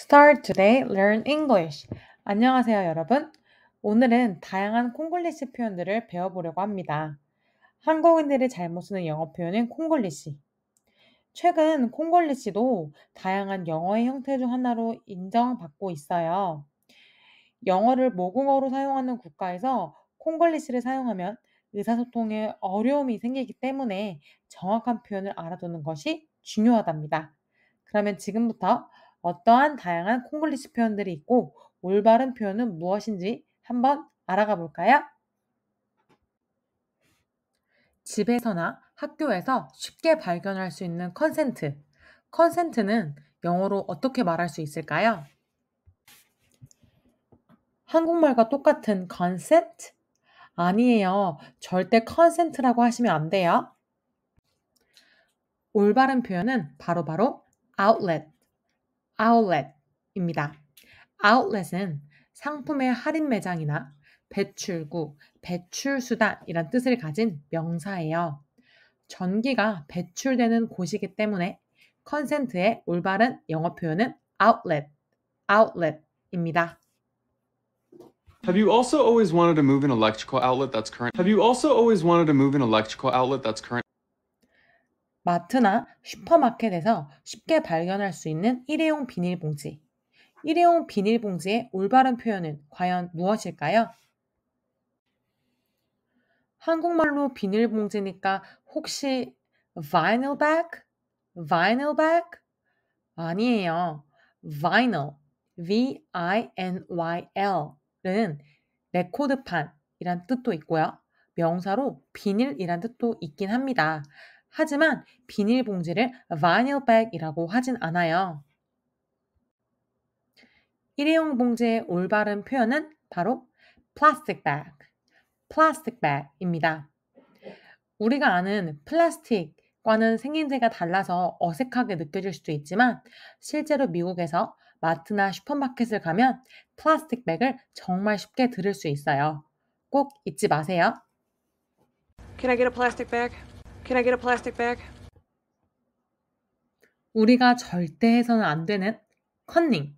Start today, learn English. 안녕하세요, 여러분. 오늘은 다양한 콩글리시 표현들을 배워보려고 합니다. 한국인들이 잘못 쓰는 영어 표현인 콩글리시. 최근 콩글리시도 다양한 영어의 형태 중 하나로 인정받고 있어요. 영어를 모국어로 사용하는 국가에서 콩글리시를 사용하면 의사소통에 어려움이 생기기 때문에 정확한 표현을 알아두는 것이 중요하답니다. 그러면 지금부터 어떠한 다양한 콩글리시 표현들이 있고 올바른 표현은 무엇인지 한번 알아가 볼까요? 집에서나 학교에서 쉽게 발견할 수 있는 컨센트. 컨센트는 영어로 어떻게 말할 수 있을까요? 한국말과 똑같은 consent? 아니에요. 절대 consent라고 하시면 안 돼요. 올바른 표현은 바로바로 바로 outlet, outlet입니다. outlet은 상품의 할인 매장이나 배출구, 배출수단이란 뜻을 가진 명사예요. 전기가 배출되는 곳이기 때문에 컨센트의 올바른 영어 표현은 outlet, outlet입니다. Have you also always wanted to move an electrical outlet that's current? Have you also always wanted to move an electrical outlet that's current? 마트나 슈퍼마켓에서 쉽게 발견할 수 있는 일회용 비닐봉지. 일회용 비닐봉지의 올바른 표현은 과연 무엇일까요? 한국말로 비닐봉지니까 혹시 vinyl bag? vinyl bag? 아니에요. vinyl, v i n y l 은 레코드판이란 뜻도 있고요. 명사로 비닐이란 뜻도 있긴 합니다. 하지만 비닐봉지를 vinyl bag이라고 하진 않아요. 일회용 봉지의 올바른 표현은 바로 plastic bag, plastic bag입니다. 우리가 아는 플라스틱과는 생김새가 달라서 어색하게 느껴질 수도 있지만 실제로 미국에서 마트나 슈퍼마켓을 가면 플라스틱 백을 정말 쉽게 들을 수 있어요. 꼭 잊지 마세요. Can I get a plastic bag? Can I get a plastic bag? 우리가 절대 해서는 안 되는 컨닝.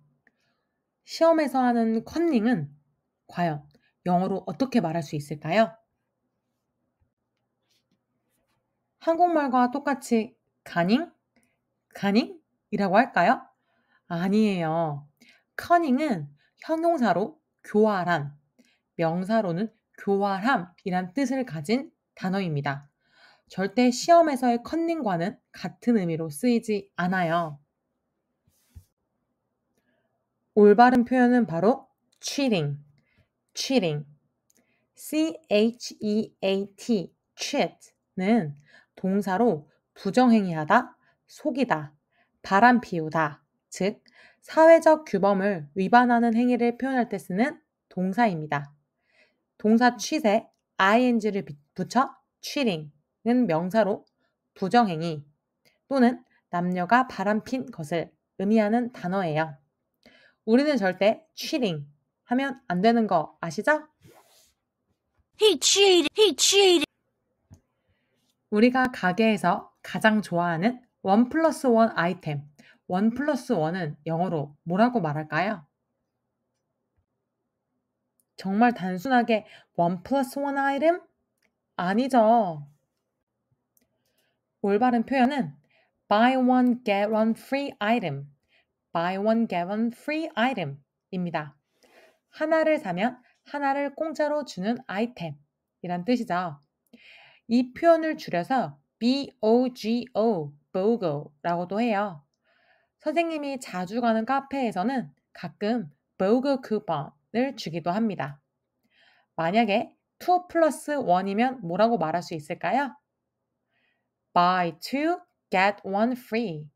시험에서 하는 컨닝은 과연 영어로 어떻게 말할 수 있을까요? 한국말과 똑같이 가닝? 가닝이라고 할까요? 아니에요. 커닝은 형용사로 교활함, 명사로는 교활함이란 뜻을 가진 단어입니다. 절대 시험에서의 컨닝과는 같은 의미로 쓰이지 않아요. 올바른 표현은 바로 cheating, cheating, c-h-e-a-t, cheat는 동사로 부정행위하다, 속이다, 바람피우다, 즉 사회적 규범을 위반하는 행위를 표현할 때 쓰는 동사입니다. 동사 취세 ing를 붙여 cheating, 는 명사로 부정행위 또는 남녀가 바람핀 것을 의미하는 단어예요. 우리는 절대 cheating 하면 안 되는 거 아시죠? He cheated. He cheated. 우리가 가게에서 가장 좋아하는 원 플러스 원 아이템. 원 플러스 원은 영어로 뭐라고 말할까요? 정말 단순하게 원 플러스 원 아이템? 아니죠. 올바른 표현은 buy one get one free item, buy one get one free item입니다. 하나를 사면 하나를 공짜로 주는 아이템이란 뜻이죠. 이 표현을 줄여서 BOGO, BOGO라고도 해요. 선생님이 자주 가는 카페에서는 가끔 BOGO 쿠폰을 주기도 합니다. 만약에 2 플러스 1이면 뭐라고 말할 수 있을까요? buy two, get one free.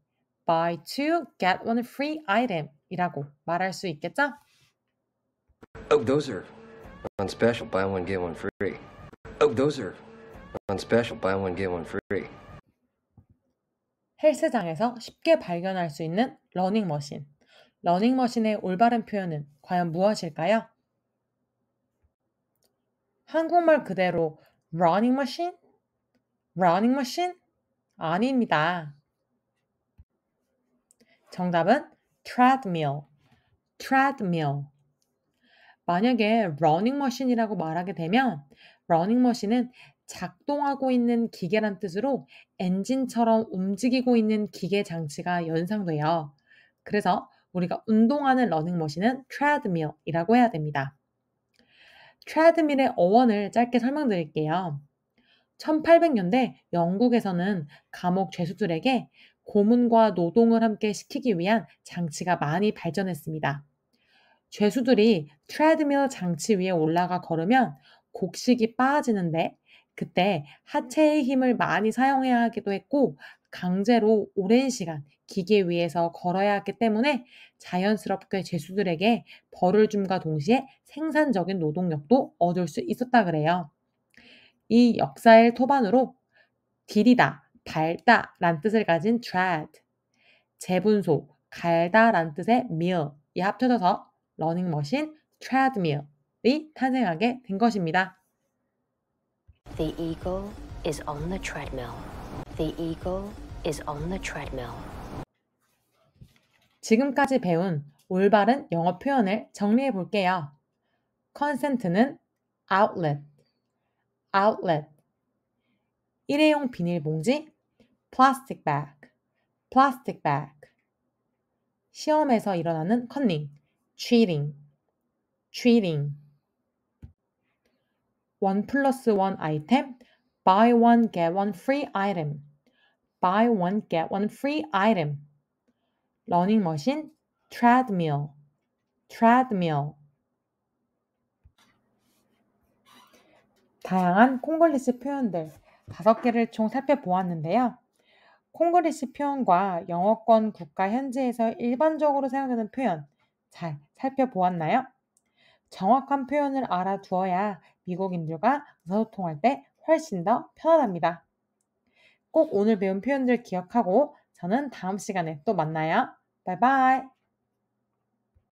buy two, get one free item 이라고 말할 수 있겠죠? Oh, those are on special. Buy one, get one free. Oh, those are on special. Buy one, get one free. 헬스장에서 쉽게 발견할 수 있는 러닝머신. 러닝머신의 올바른 표현은 과연 무엇일까요? 한국말 그대로 러닝머신? 러닝머신? 아닙니다. 정답은 treadmill, treadmill. 만약에 러닝머신이라고 말하게 되면 러닝머신은 작동하고 있는 기계란 뜻으로 엔진처럼 움직이고 있는 기계 장치가 연상돼요. 그래서 우리가 운동하는 러닝머신은 treadmill이라고 해야 됩니다. treadmill의 어원을 짧게 설명드릴게요. 1800년대 영국에서는 감옥 죄수들에게 고문과 노동을 함께 시키기 위한 장치가 많이 발전했습니다. 죄수들이 트레드밀 장치 위에 올라가 걸으면 곡식이 빠지는데 그때 하체의 힘을 많이 사용해야 하기도 했고 강제로 오랜 시간 기계 위에서 걸어야 했기 때문에 자연스럽게 죄수들에게 벌을 줌과 동시에 생산적인 노동력도 얻을 수 있었다 그래요. 이 역사의 토반으로 디디다, 밟다 란 뜻을 가진 tread, 재분소, 갈다 란 뜻의 mill이 합쳐져서 러닝머신 treadmill이 탄생하게 된 것입니다. The eagle is on the treadmill. The eagle is on the treadmill. 지금까지 배운 올바른 영어 표현을 정리해 볼게요. 컨센트는 outlet, outlet 일회용 비닐봉지 plastic bag plastic bag 시험에서 일어나는 컨닝 cheating cheating 원 플러스 원 아이템 buy one get one free item buy one get one free item 러닝머신 treadmill treadmill 다양한 콩글리시 표현들 다섯 개를 총 살펴보았는데요. 콩글리시 표현과 영어권 국가 현지에서 일반적으로 사용되는 표현 잘 살펴보았나요? 정확한 표현을 알아두어야 미국인들과 의사소통할 때 훨씬 더 편안합니다. 꼭 오늘 배운 표현들 기억하고 저는 다음 시간에 또 만나요. 바이바이!